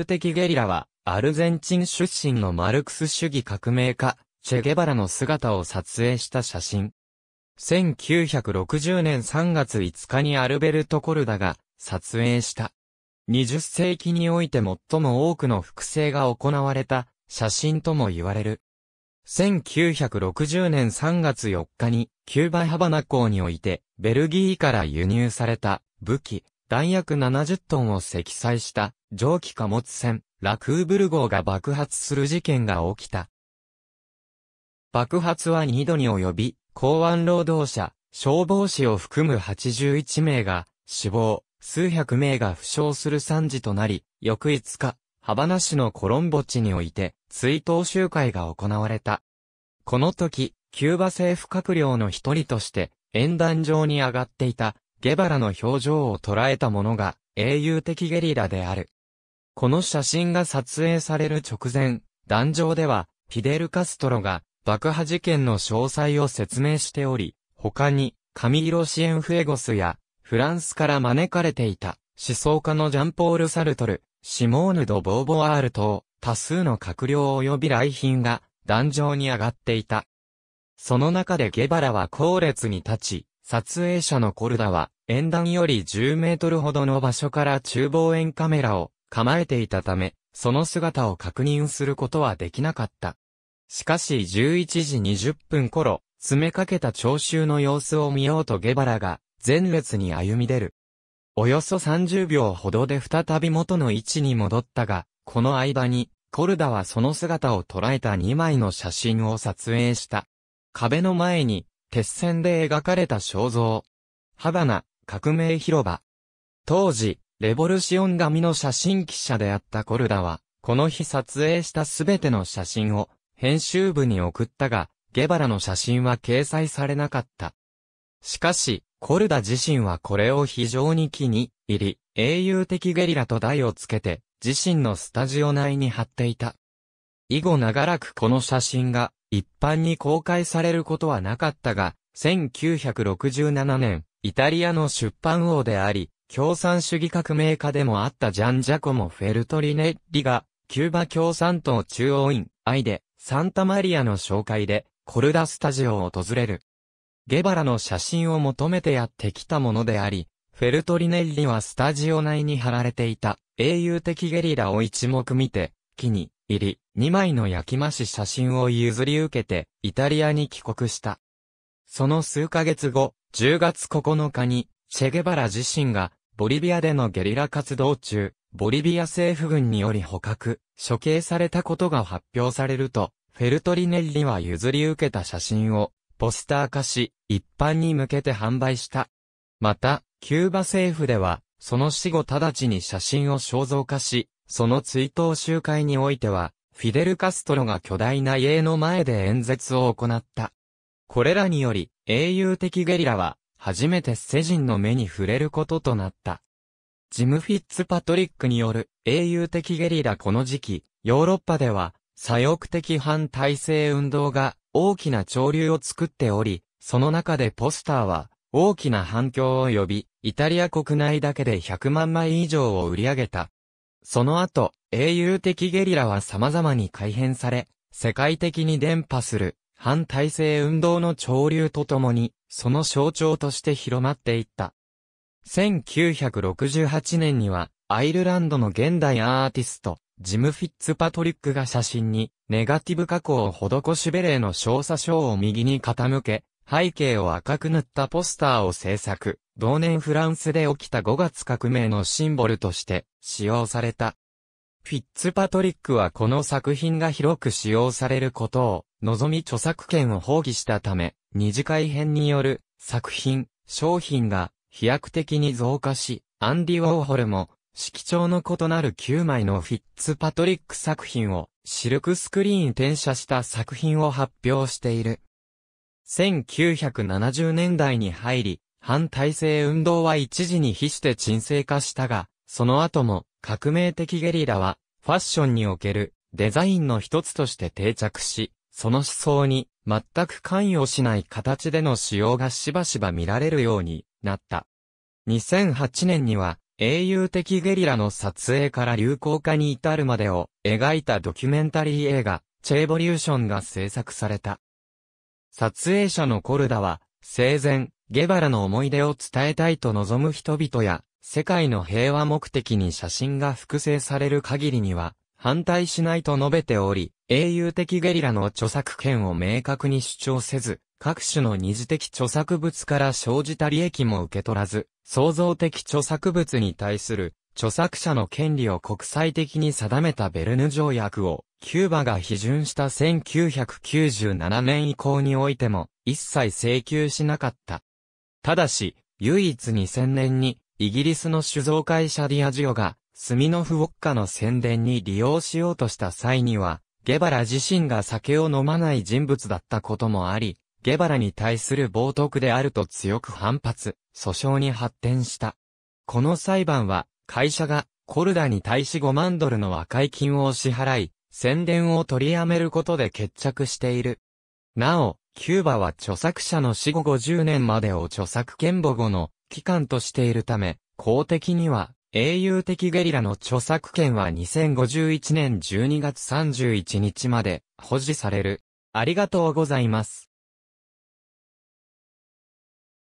プ的ゲリラは、アルゼンチン出身のマルクス主義革命家、チェゲバラの姿を撮影した写真。1960年3月5日にアルベルト・コルダが撮影した。20世紀において最も多くの複製が行われた写真とも言われる。1960年3月4日にキューバハバナ港においてベルギーから輸入された武器弾薬70トンを積載した蒸気貨物船ラクーブル号が爆発する事件が起きた。爆発は2度に及び、港湾労働者、消防士を含む81名が死亡、数百名が負傷する惨事となり、翌5日、ハバナ市のコロンボ地において追悼集会が行われた。この時、キューバ政府閣僚の一人として、演壇上に上がっていたゲバラの表情を捉えたものが、英雄的ゲリラである。この写真が撮影される直前、壇上では、フィデル・カストロが、爆破事件の詳細を説明しており、他に、カミーロ・シエンフエゴスや、フランスから招かれていた、思想家のジャンポール・サルトル、シモーヌ・ド・ボーヴォワール等、多数の閣僚及び来賓が、壇上に上がっていた。その中でゲバラは後列に立ち、撮影者のコルダは、縁談より10メートルほどの場所から厨房縁カメラを構えていたため、その姿を確認することはできなかった。しかし11時20分頃、詰めかけた聴衆の様子を見ようとゲバラが、前列に歩み出る。およそ30秒ほどで再び元の位置に戻ったが、この間に、コルダはその姿を捉えた2枚の写真を撮影した。壁の前に、鉄線で描かれた肖像。ハバナ、革命広場。当時、レボルシオン紙の写真記者であったコルダは、この日撮影したすべての写真を、編集部に送ったが、ゲバラの写真は掲載されなかった。しかし、コルダ自身はこれを非常に気に入り、英雄的ゲリラと題をつけて、自身のスタジオ内に貼っていた。以後長らくこの写真が一般に公開されることはなかったが、1967年、イタリアの出版王であり、共産主義革命家でもあったジャン・ジャコモ・フェルトリネッリが、キューバ共産党中央院、愛で、サンタマリアの紹介で、コルダスタジオを訪れる。ゲバラの写真を求めてやってきたものであり、フェルトリネッリはスタジオ内に貼られていた英雄的ゲリラを一目見て、木に入り、2枚の焼き増し写真を譲り受けて、イタリアに帰国した。その数ヶ月後、10月9日に、チェゲバラ自身が、ボリビアでのゲリラ活動中、ボリビア政府軍により捕獲、処刑されたことが発表されると、フェルトリネッリは譲り受けた写真を、ポスター化し、一般に向けて販売した。また、キューバ政府では、その死後直ちに写真を肖像化し、その追悼集会においては、フィデル・カストロが巨大な家の前で演説を行った。これらにより、英雄的ゲリラは、初めて世人の目に触れることとなった。ジム・フィッツパトリックによる英雄的ゲリラこの時期、ヨーロッパでは、左翼的反体制運動が大きな潮流を作っており、その中でポスターは大きな反響を呼び、イタリア国内だけで100万枚以上を売り上げた。その後、英雄的ゲリラは様々に改変され、世界的に伝播する反体制運動の潮流とともに、その象徴として広まっていった。1968年には、アイルランドの現代アーティスト、ジム・フィッツパトリックが写真に、ネガティブ加工を施しベレーの小査章を右に傾け、背景を赤く塗ったポスターを制作。同年フランスで起きた5月革命のシンボルとして使用された。フィッツパトリックはこの作品が広く使用されることを望み著作権を放棄したため、二次改編による作品、商品が飛躍的に増加し、アンディ・ウォーホルも色調の異なる9枚のフィッツパトリック作品をシルクスクリーン転写した作品を発表している。1970年代に入り、反体制運動は一時に比して沈静化したが、その後も革命的ゲリラはファッションにおけるデザインの一つとして定着し、その思想に全く関与しない形での使用がしばしば見られるようになった。2008年には英雄的ゲリラの撮影から流行化に至るまでを描いたドキュメンタリー映画、チェーボリューションが制作された。撮影者のコルダは、生前、ゲバラの思い出を伝えたいと望む人々や、世界の平和目的に写真が複製される限りには、反対しないと述べており、英雄的ゲリラの著作権を明確に主張せず、各種の二次的著作物から生じた利益も受け取らず、創造的著作物に対する著作者の権利を国際的に定めたベルヌ条約を、キューバが批准した1997年以降においても、一切請求しなかった。ただし、唯一2000年に、イギリスの酒造会社ディアジオが、スミノフウォッカの宣伝に利用しようとした際には、ゲバラ自身が酒を飲まない人物だったこともあり、ゲバラに対する冒涜であると強く反発、訴訟に発展した。この裁判は、会社がコルダに対し5万ドルの和解金を支払い、宣伝を取りやめることで決着している。なお、キューバは著作者の死後50年までを著作権保護の期間としているため、公的には、英雄的ゲリラの著作権は2051年12月31日まで保持される。ありがとうございます。